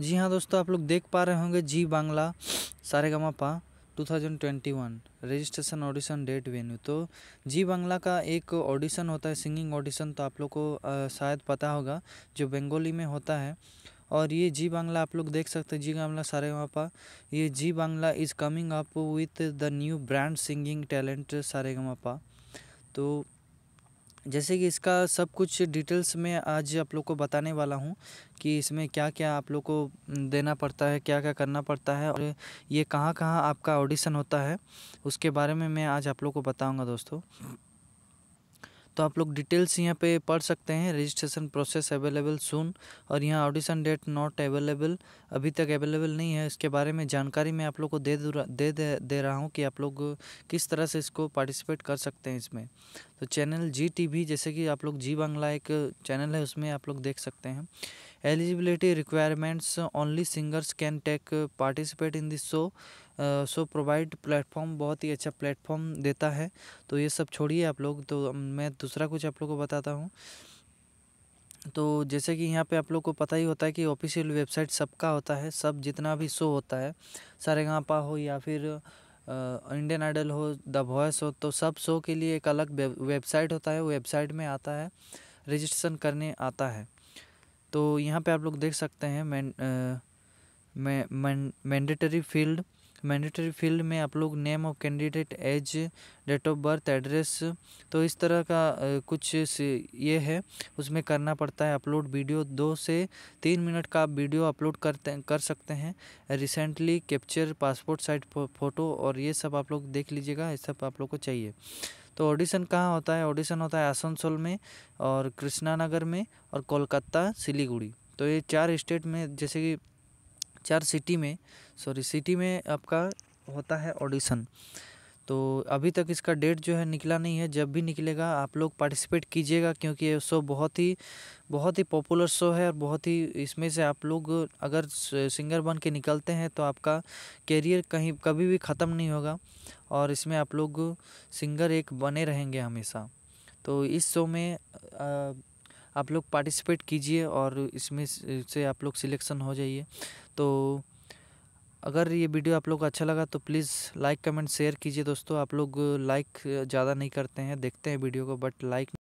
जी हाँ दोस्तों आप लोग देख पा रहे होंगे जी बांग्ला सारे twenty one registration audition date venue तो जी बांग्ला का एक ऑडिशन होता है सिंगिंग ऑडिशन तो आप लोग को शायद पता होगा जो बंगाली में होता है और ये जी बांग्ला आप लोग देख सकते हैं जी बांग्ला सारे वहाँ पा ये Zee Bangla is coming up with the new brand singing talent सारे पा तो जैसे कि इसका सब कुछ डिटेल्स में आज आप लोग को बताने वाला हूँ कि इसमें क्या क्या आप लोग को देना पड़ता है क्या क्या करना पड़ता है और ये कहाँ कहाँ आपका ऑडिशन होता है उसके बारे में मैं आज आप लोग को बताऊँगा दोस्तों तो आप लोग डिटेल्स यहाँ पे पढ़ सकते हैं रजिस्ट्रेशन प्रोसेस अवेलेबल सुन और यहाँ ऑडिशन डेट नॉट अवेलेबल अभी तक अवेलेबल नहीं है इसके बारे में जानकारी मैं आप लोग को दे दे दे, दे रहा हूँ कि आप लोग किस तरह से इसको पार्टिसिपेट कर सकते हैं इसमें तो चैनल जी टी जैसे कि आप लोग जी बांग्ला एक चैनल है उसमें आप लोग देख सकते हैं eligibility requirements only singers can take participate in this show so provide platform बहुत ही अच्छा प्लेटफॉर्म देता है तो ये सब छोड़िए आप लोग तो मैं दूसरा कुछ आप लोग को बताता हूँ तो जैसे कि यहाँ पे आप लोग को पता ही होता है कि ऑफिशियल वेबसाइट सबका होता है सब जितना भी शो होता है सारेगापा हो या फिर इंडियन आइडल हो द वॉयस हो तो सब शो के लिए एक अलग वेबसाइट होता है वेबसाइट में आता है रजिस्ट्रेशन करने आता है तो यहाँ पे आप लोग देख सकते हैं मैंडेटरी फील्ड मैंडेटरी फील्ड में आप लोग name of candidate age date of birth address तो इस तरह का कुछ ये है उसमें करना पड़ता है अपलोड वीडियो दो से तीन मिनट का आप वीडियो अपलोड करते कर सकते हैं recently capture passport size photo और ये सब आप लोग देख लीजिएगा ये सब आप लोग को चाहिए तो ऑडिशन कहाँ होता है ऑडिशन होता है आसनसोल में और कृष्णानगर में और कोलकाता सिलीगुड़ी तो ये चार स्टेट में जैसे कि चार सिटी में सॉरी सिटी में आपका होता है ऑडिशन तो अभी तक इसका डेट जो है निकला नहीं है जब भी निकलेगा आप लोग पार्टिसिपेट कीजिएगा क्योंकि ये शो बहुत ही बहुत ही पॉपुलर शो है और बहुत ही इसमें से आप लोग अगर सिंगर बन के निकलते हैं तो आपका कैरियर कहीं कभी भी ख़त्म नहीं होगा और इसमें आप लोग सिंगर एक बने रहेंगे हमेशा तो इस शो में आ, आप लोग पार्टिसिपेट कीजिए और इसमें से आप लोग सिलेक्शन हो जाइए तो अगर ये वीडियो आप लोग को अच्छा लगा तो प्लीज़ लाइक कमेंट शेयर कीजिए दोस्तों आप लोग लाइक ज़्यादा नहीं करते हैं देखते हैं वीडियो को बट लाइक